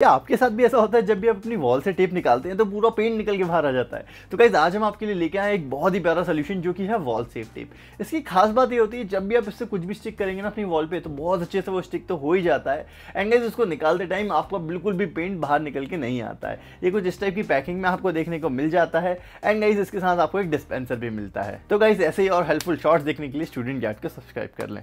क्या आपके साथ भी ऐसा होता है जब भी आप अपनी वॉल से टेप निकालते हैं तो पूरा पेंट निकल के बाहर आ जाता है तो गाइज आज हम आपके लिए लेके आए एक बहुत ही प्यारा सोल्यूशन जो कि है वॉल सेफ टेप इसकी खास बात ये होती है जब भी आप इससे कुछ भी स्टिक करेंगे ना अपनी वॉल पे तो बहुत अच्छे से वो स्टिक तो हो ही जाता है एंड गाइज उसको निकालते टाइम आपका बिल्कुल भी पेंट बाहर निकल के नहीं आता है ये कुछ इस टाइप की पैकिंग में आपको देखने को मिल जाता है एंड गाइज इसके साथ आपको एक डिस्पेंसर भी मिलता है तो गाइज ऐसे ही और हेल्पफुल शॉर्ट्स देखने के लिए स्टूडेंट यार्ड को सब्सक्राइब कर लें